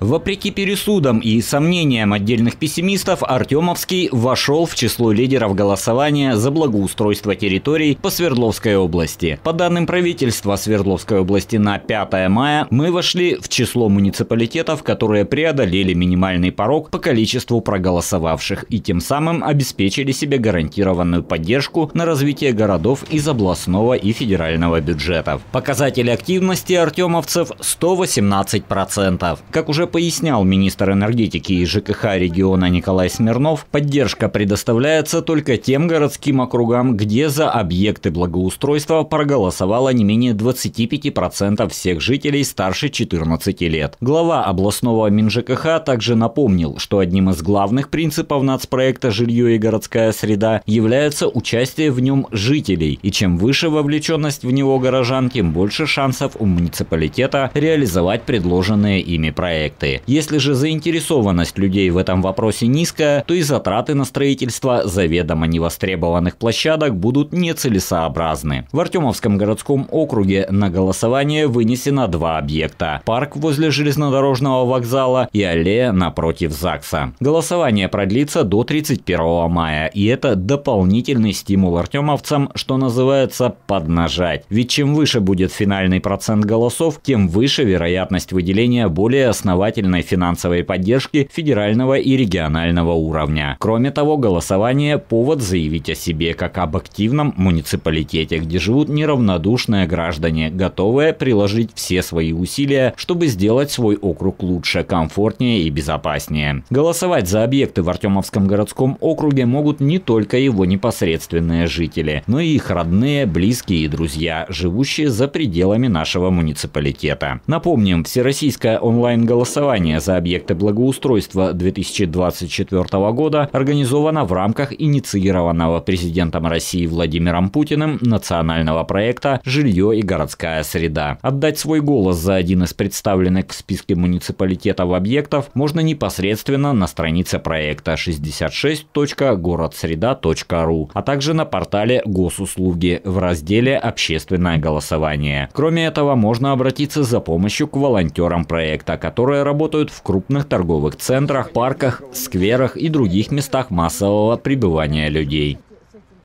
Вопреки пересудам и сомнениям отдельных пессимистов, Артемовский вошел в число лидеров голосования за благоустройство территорий по Свердловской области. По данным правительства Свердловской области на 5 мая мы вошли в число муниципалитетов, которые преодолели минимальный порог по количеству проголосовавших и тем самым обеспечили себе гарантированную поддержку на развитие городов из областного и федерального бюджетов. Показатель активности артемовцев 118%. Как уже пояснял министр энергетики и ЖКХ региона Николай Смирнов, поддержка предоставляется только тем городским округам, где за объекты благоустройства проголосовало не менее 25% всех жителей старше 14 лет. Глава областного МинЖКХ также напомнил, что одним из главных принципов нацпроекта «Жилье и городская среда» является участие в нем жителей, и чем выше вовлеченность в него горожан, тем больше шансов у муниципалитета реализовать предложенные ими проекты проекты. Если же заинтересованность людей в этом вопросе низкая, то и затраты на строительство заведомо невостребованных площадок будут нецелесообразны. В Артемовском городском округе на голосование вынесено два объекта – парк возле железнодорожного вокзала и аллея напротив ЗАГСа. Голосование продлится до 31 мая, и это дополнительный стимул артемовцам, что называется, поднажать. Ведь чем выше будет финальный процент голосов, тем выше вероятность выделения более основательных основательной финансовой поддержки федерального и регионального уровня. Кроме того, голосование – повод заявить о себе как об активном муниципалитете, где живут неравнодушные граждане, готовые приложить все свои усилия, чтобы сделать свой округ лучше, комфортнее и безопаснее. Голосовать за объекты в Артемовском городском округе могут не только его непосредственные жители, но и их родные, близкие и друзья, живущие за пределами нашего муниципалитета. Напомним, всероссийское онлайн-голосование голосование за объекты благоустройства 2024 года организовано в рамках инициированного президентом России Владимиром Путиным национального проекта «Жилье и городская среда». Отдать свой голос за один из представленных в списке муниципалитетов объектов можно непосредственно на странице проекта 66.городсреда.ру, а также на портале госуслуги в разделе «Общественное голосование». Кроме этого, можно обратиться за помощью к волонтерам проекта, которые работают в крупных торговых центрах, парках, скверах и других местах массового пребывания людей.